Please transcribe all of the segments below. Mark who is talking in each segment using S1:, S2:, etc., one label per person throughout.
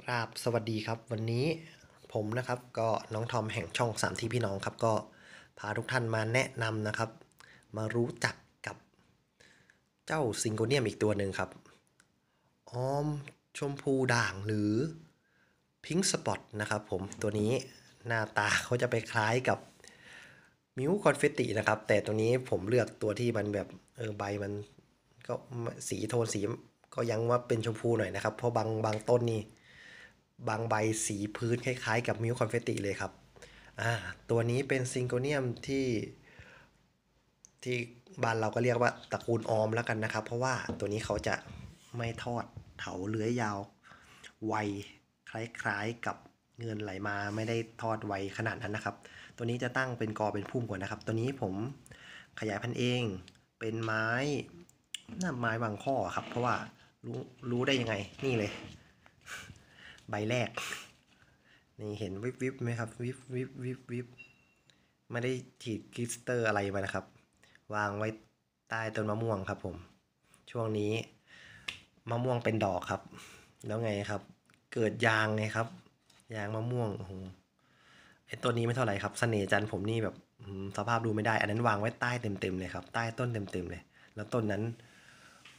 S1: กราบสวัสดีครับวันนี้ผมนะครับก็น้องทอมแห่งช่องสามทีพี่น้องครับ ก็พาทุกท่านมาแนะนำนะครับ มารู้จักกับเจ้าซิงโกเนียมอีกตัวหนึ่งครับออมชมพูด่างหรือพิงค์สปอตนะครับผม ตัวนี้หน้าตาเขาจะไปคล้ายกับมิวคอนเฟตตินะครับ แต่ตัวนี้ผมเลือกตัวที่มันแบบเออใบมันก็สีโทนสีก็ยังว่าเป็นชมพูหน่อยนะครับเพราะบางบางต้นนี่บางใบสีพื้นคล้ายๆกับมิวคอนเฟตติเลยครับอ่าตัวนี้เป็นซิงโกเนียมที่ ที่บ้านเราก็เรียกว่าตระกูลออมแล้วกันนะครับ เพราะว่าตัวนี้เขาจะไม่ทอดเถาเลื้อยยาวไว คล้ายๆกับเงินไหลมาไม่ได้ทอดไวขนาดนั้นนะครับ ตัวนี้จะตั้งเป็นกอเป็นพุ่มก่อนนะครับ ตัวนี้ผมขยายพันธุ์เองเป็นไม้น่าไม้วางข้อครับ เพราะว่ารู้รู้ได้ยังไง นี่เลยใบแรกนี่เห็นวิบวิบไหมครับ วิบวิบวิบวิบไม่ได้ฉีดคริสเตอร์อะไรมานะครับ วางไว้ใต้ต้นมะม่วงครับผม ช่วงนี้มะม่วงเป็นดอกครับ แล้วไงครับ เกิดยางไงครับ ยางมะม่วงโอ้โหไอตัวนี้ไม่เท่าไหร่ครับสเสน่ห์จันผมนี่แบบสภาพดูไม่ได้ อันนั้นวางไว้ใต้เต็มๆเลยครับ ใต้ต้นเต็มๆเลยแล้วต้นนั้น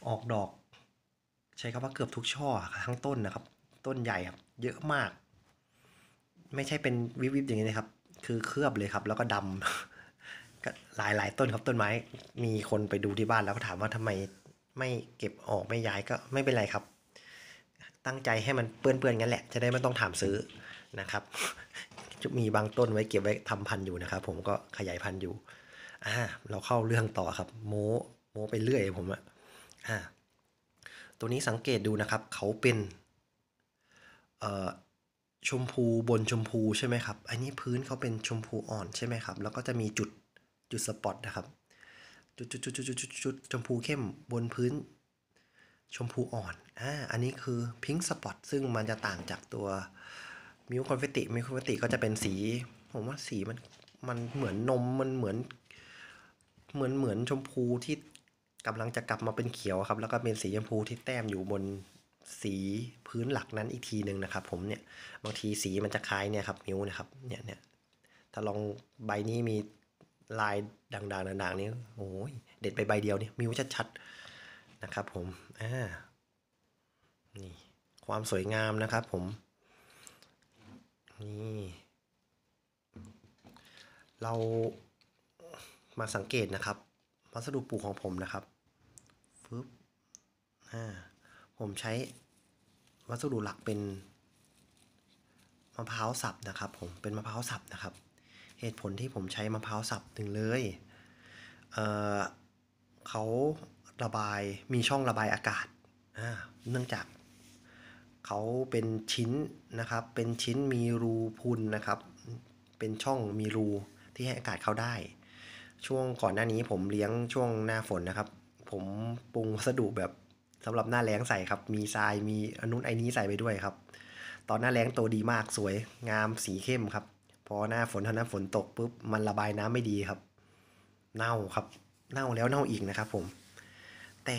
S1: ออกดอก ใช้คำว่าเกือบทุกช่อทั้งต้นนะครับต้นใหญ่ครับเยอะมาก ไม่ใช่เป็นวิบวิบอย่างนี้นะครับ คือเคลือบเลยครับ แล้วก็ดำก็หลายหลายต้นครับ ต้นไม้มีคนไปดูที่บ้านแล้วก็ถามว่าทำไมไม่เก็บออกไม่ย้ายก็ไม่เป็นไรครับ ตั้งใจให้มันเปื้อนเปื้อนงั้นแหละ จะได้ไม่ต้องถามซื้อนะครับจะมีบางต้นไว้เก็บไว้ทำพันธุ์อยู่นะครับ ผมก็ขยายพันธุ์อยู่อ่าเราเข้าเรื่องต่อครับ โมโมไปเรื่อยผมอะอ่าตัวนี้สังเกตดูนะครับเขาเป็นชมพูบนชมพูใช่ไหมครับ อันนี้พื้นเขาเป็นชมพูอ่อนใช่ไหมครับ แล้วก็จะมีจุดจุดสปอตนะครับ จุดจุดจุดจุดจุดจุดชมพูเข้มบนพื้นชมพูอ่อน อ่า อันนี้คือพิงค์สปอตซึ่งมันจะต่างจากตัวมิวคอนเฟติมิวคอนเฟติก็จะเป็นสีผมว่าสีมันมันเหมือนนมมันเหมือนเหมือนเหมือนชมพูที่กำลังจะกลับมาเป็นเขียวครับ แล้วก็เป็นสีชมพูที่แต้มอยู่บนสีพื้นหลักนั้นอีกทีหนึ่งนะครับ ผมเนี่ยบางทีสีมันจะคล้ายเนี่ยครับมิวนะครับ เนี่ยเนี่ยถ้าลองใบนี้มีลายด่างๆน่านๆนี่โอ้ยเด็ดไปใบเดียวนี่มิวชัดๆนะครับ ผมอ่านี่ ความสวยงามนะครับ ผม นี่ เรามาสังเกตนะครับวัสดุปลูกของผมนะครับฟึบอ่าผมใช้วัสดุหลักเป็นมะพร้าวสับนะครับ ผมเป็นมะพร้าวสับนะครับ เหตุผลที่ผมใช้มะพร้าวสับหนึ่งเลยเเขาระบายมีช่องระบายอากาศเนื่องจากเขาเป็นชิ้นนะครับเป็นชิ้นมีรูพุนนะครับ เป็นช่องมีรูที่ให้อากาศเข้าได้ ช่วงก่อนหน้านี้ผมเลี้ยงช่วงหน้าฝนนะครับ ผมปรุงวัสดุแบบสำหรับหน้าแรงใส่ครับมีทรายมีอนุนไอนี้ใส่ไปด้วยครับ ตอนหน้าแรงโตดีมากสวยงามสีเข้มครับพอหน้าฝนเท่านั้นฝนตกปุ๊บมันระบายน้ำไม่ดีครับ เน่าครับ เน่าแล้วเน่าอีกนะครับ ผม แต่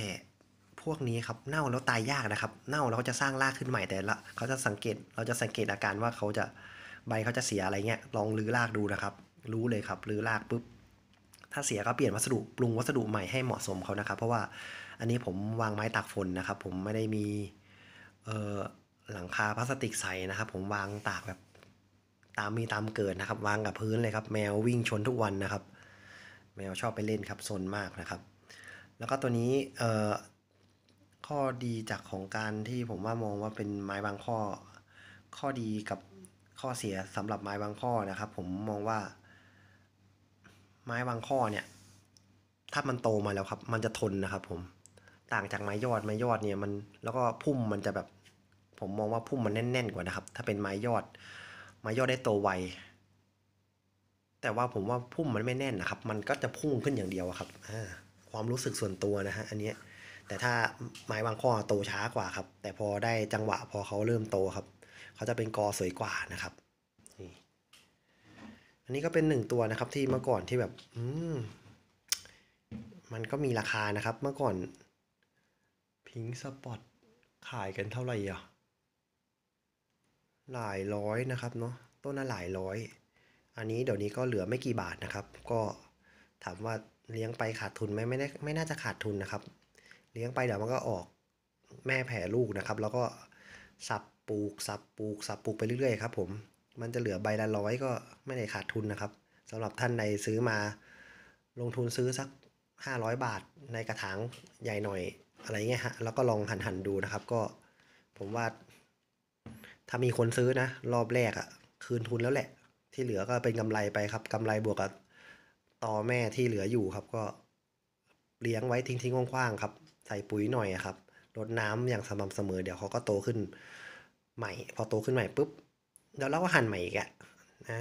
S1: พวกนี้ครับเน่าแล้วตายยากนะครับ เน่าแล้วเขาจะสร้างรากขึ้นใหม่แต่ละเขาจะสังเกตเราจะสังเกตอาการว่าเขาจะใบเขาจะเสียอะไรเงี้ยลองรื้อรากดูนะครับ รู้เลยครับรื้อรากปุ๊บถ้าเสียก็เปลี่ยนวัสดุปรุงวัสดุใหม่ให้เหมาะสมเขานะครับ เพราะว่าอันนี้ผมวางไม้ตากฝนนะครับ ผมไม่ได้มีหลังคาพลาสติกใสนะครับ ผมวางตากแบบตามมีตามเกิดนะครับ วางกับพื้นเลยครับแมววิ่งชนทุกวันนะครับ แมวชอบไปเล่นครับซนมากนะครับ แล้วก็ตัวนี้ข้อดีจากของการที่ผมว่ามองว่าเป็นไม้บางข้อ ข้อดีกับข้อเสียสำหรับไม้บางข้อนะครับ ผมมองว่า ไม้บางข้อเนี่ย ถ้ามันโตมาแล้วครับ มันจะทนนะครับ ผมต่างจากไม้ยอดไม้ยอดเนี่ยมัน แล้วก็พุ่มมันจะแบบ ผมมองว่าพุ่มมันแน่นๆกว่านะครับ ถ้าเป็นไม้ยอด ไม้ยอดได้โตไวแต่ว่าผมว่าพุ่มมันไม่แน่นนะครับมันก็จะพุ่งขึ้นอย่างเดียวครับความรู้สึกส่วนตัวนะฮะอันนี้แต่ถ้าไม้บางข้อโตช้ากว่าครับ แต่พอได้จังหวะ พอเขาเริ่มโตครับเขาจะเป็นกอสวยกว่านะครับอันนี้ก็เป็นหนึ่งตัวนะครับ ที่เมื่อก่อนที่แบบ อืม มันก็มีราคานะครับ เมื่อก่อนิงสปอตขายกันเท่าไหร่อ่ะหลายร้อยนะครับเนาะต้นละหลายร้อย อันนี้เดี๋ยวนี้ก็เหลือไม่กี่บาทนะครับก็ถามว่าเลี้ยงไปขาดทุนไหมไม่ได้ไม่น่าจะขาดทุนนะครับเลี้ยงไปเดี๋ยวมันก็ออกแม่แผ่ลูกนะครับแล้วก็สับปลูกสับปลูกสับปลูกไปเรื่อยๆครับผมมันจะเหลือใบละร้อยก็ไม่ได้ขาดทุนนะครับ สำหรับท่านใดซื้อมา ลงทุนซื้อสัก 500 บาทในกระถางใหญ่หน่อยอะไรเงี้ยฮะแล้วก็ลองหันหันดูนะครับ ก็ผมว่า ถ้ามีคนซื้อนะ รอบแรกอะคืนทุนแล้วแหละ ที่เหลือก็เป็นกำไรไปครับ กำไรบวกกับต่อแม่ที่เหลืออยู่ครับ ก็เลี้ยงไว้ทิ้งทิ้งกว้างๆ ครับ ใส่ปุ๋ยหน่อยครับ รดน้ำอย่างสม่ำเสมอเดี๋ยวเขาก็โตขึ้น ใหม่ พอโตขึ้นใหม่ปุ๊บเดี๋ยวเราก็หั่นใหม่อีกอะ่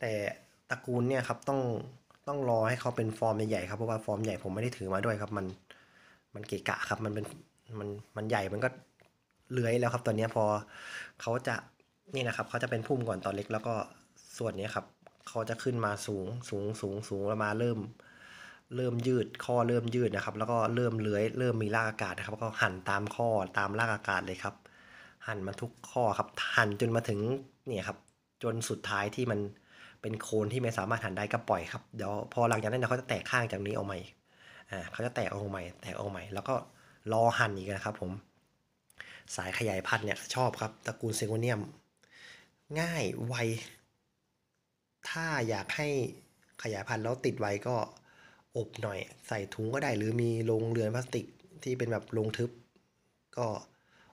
S1: แต่ตระกูลเนี่ยครับต้องต้องรอให้เขาเป็นฟอร์มใหญ่ๆครับเพราะว่าฟอร์มใหญ่ผมไม่ได้ถือมาด้วยครับมันมันเกะกะครับ มันเป็นมัน มันใหญ่ มันก็เลื้อยแล้วครับตอนนี้พอเขาจะนี่นะครับ เขาจะเป็นพุ่มก่อนตอนเล็ก แล้วก็ส่วนนี้ครับเขาจะขึ้นมาสูง สูงสูงสูงแล้วมาเริ่ม เริ่มยืดข้อเริ่มยืดนะครับ แล้วก็เริ่มเลื้อยเริ่มมีรากอากาศนะครับก็หันตามข้อตามรากอากาศเลยครับ หันมาทุกข้อครับหันจนมาถึงเนี่ยครับ จนสุดท้ายที่มันเป็นโคนที่ไม่สามารถหันได้ก็ปล่อยครับเดี๋ยวพอหลังจากนั้นเขาจะแตกข้างจากนี้ออกมาอีก่าเขาจะแตกออกใหม่ แตกออกใหม่ แล้วก็รอหั่นอีกนะครับผม สายขยายพันธุ์เนี่ยชอบครับตระกูลเซโกเนียม ง่าย ไว ถ้าอยากให้ขยายพันธุ์แล้วติดไวก็อบหน่อย ใส่ถุงก็ได้หรือมีโรงเรือนพลาสติกที่เป็นแบบโรงทึบ ก็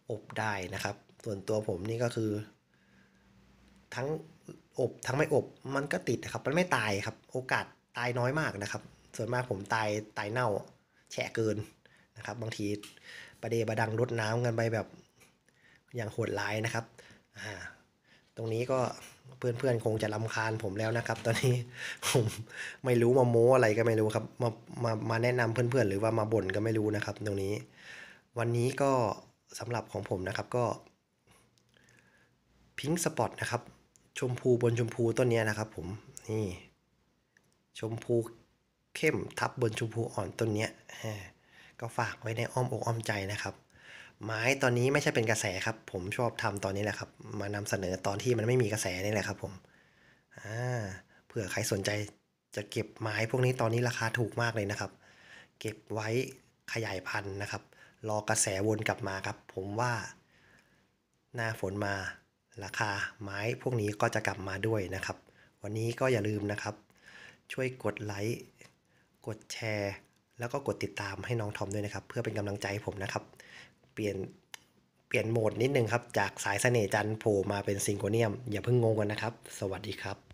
S1: อบได้นะครับ ส่วนตัวผมนี่ก็คือ ทั้งอบทั้งไม่อบมันก็ติดนะครับ มันไม่ตายครับ โอกาสตายน้อยมากนะครับส่วนมากผมตายตายเน่าแฉะเกินนะครับ บางทีประเดบดังรดน้ำกันไปแบบอย่างโหดร้ายนะครับอ่าตรงนี้ก็เพื่อนๆคงจะลำคาญผมแล้วนะครับ ตอนนี้ผมไม่รู้มาโม้อะไรก็ไม่รู้ครับมามามาแนะนำเพื่อนๆ หรือว่ามาบ่นก็ไม่รู้นะครับตรงนี้ วันนี้ก็สำหรับของผมนะครับก็พิงค์สปอตนะครับชมพูบนชมพูต้นนี้นะครับ ผมนี่ ชมพูเข้มทับบนชมพูอ่อนต้นนี้ก็ฝากไว้ในอ้อมอกอ้อมใจนะครับ ไม้ตอนนี้ไม่ใช่เป็นกระแสครับ ผมชอบทำตอนนี้แหละครับ มานำเสนอตอนที่มันไม่มีกระแสนี่แหละครับ ผมเผื่อใครสนใจจะเก็บไม้พวกนี้ตอนนี้ราคาถูกมากเลยนะครับ เก็บไว้ขยายพันธุ์นะครับรอกระแสวนกลับมาครับ ผมว่า หน้าฝนมาราคา ไม้พวกนี้ก็จะกลับมาด้วยนะครับ วันนี้ก็อย่าลืมนะครับ ช่วยกดไลค์กดแชร์ แล้วก็กดติดตามให้น้องทอมด้วยนะครับ เพื่อเป็นกำลังใจให้ผมนะครับ เปลี่ยนเปลี่ยนโหมดนิดนึงครับ จากสายเสน่ห์จันโผล่มาเป็นซิงโคเนียม อย่าเพิ่งงงกันนะครับ สวัสดีครับ